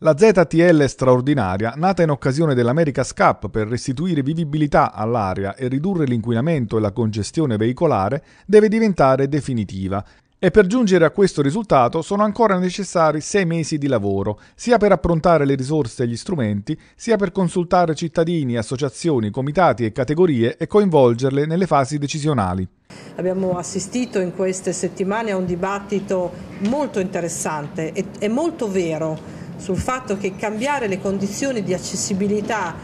La ZTL straordinaria, nata in occasione dell'America's Cup per restituire vivibilità all'area e ridurre l'inquinamento e la congestione veicolare, deve diventare definitiva. E per giungere a questo risultato sono ancora necessari sei mesi di lavoro, sia per approntare le risorse e gli strumenti, sia per consultare cittadini, associazioni, comitati e categorie e coinvolgerle nelle fasi decisionali. Abbiamo assistito in queste settimane a un dibattito molto interessante e molto vero sul fatto che cambiare le condizioni di accessibilità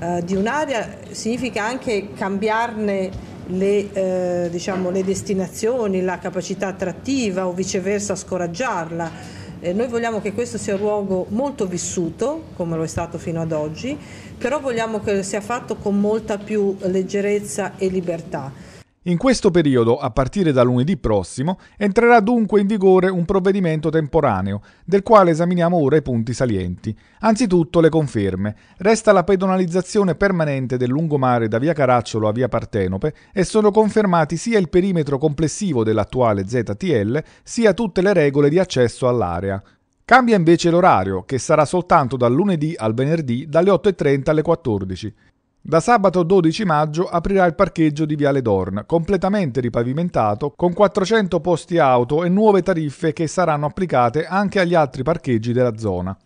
eh, di un'area significa anche cambiarne le, eh, diciamo, le, destinazioni, la capacità attrattiva o viceversa scoraggiarla. Eh, noi vogliamo che questo sia un luogo molto vissuto, come lo è stato fino ad oggi, però vogliamo che sia fatto con molta più leggerezza e libertà. In questo periodo, a partire da lunedì prossimo, entrerà dunque in vigore un provvedimento temporaneo, del quale esaminiamo ora i punti salienti. Anzitutto le conferme. Resta la pedonalizzazione permanente del lungomare da via Caracciolo a via Partenope e sono confermati sia il perimetro complessivo dell'attuale ZTL, sia tutte le regole di accesso all'area. Cambia invece l'orario, che sarà soltanto dal lunedì al venerdì dalle 8.30 alle 14. Da sabato 12 maggio aprirà il parcheggio di Viale Dorn, completamente ripavimentato, con 400 posti auto e nuove tariffe che saranno applicate anche agli altri parcheggi della zona.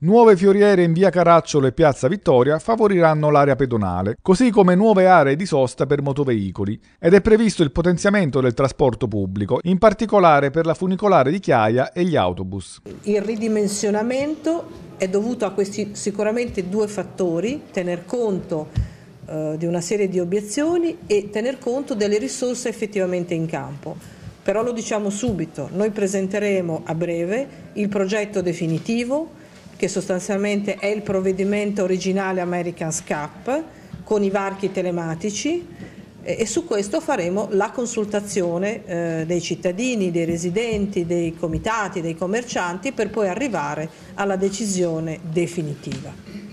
Nuove fioriere in via Caracciolo e piazza Vittoria favoriranno l'area pedonale, così come nuove aree di sosta per motoveicoli, ed è previsto il potenziamento del trasporto pubblico, in particolare per la funicolare di Chiaia e gli autobus. Il ridimensionamento è dovuto a questi sicuramente due fattori, tener conto eh, di una serie di obiezioni e tener conto delle risorse effettivamente in campo. Però lo diciamo subito, noi presenteremo a breve il progetto definitivo che sostanzialmente è il provvedimento originale Americans Cup con i varchi telematici e, e su questo faremo la consultazione eh, dei cittadini, dei residenti, dei comitati, dei commercianti per poi arrivare alla decisione definitiva.